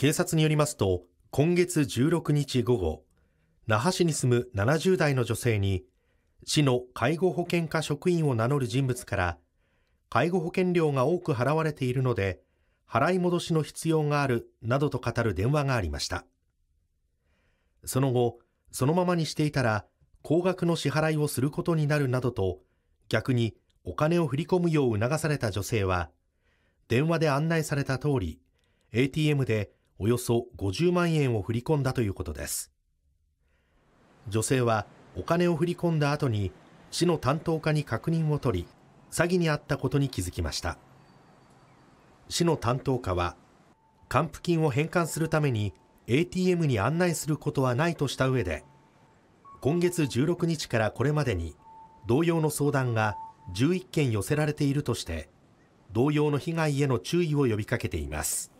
警察によりますと、今月16日午後、那覇市に住む70代の女性に、市の介護保険課職員を名乗る人物から、介護保険料が多く払われているので、払い戻しの必要があるなどと語る電話がありました。その後、そのままにしていたら、高額の支払いをすることになるなどと、逆にお金を振り込むよう促された女性は、電話で案内された通り、ATM でおよそ50万円を振り込んだということです女性はお金を振り込んだ後に市の担当課に確認を取り詐欺にあったことに気づきました市の担当課は還付金を返還するために ATM に案内することはないとした上で今月16日からこれまでに同様の相談が11件寄せられているとして同様の被害への注意を呼びかけています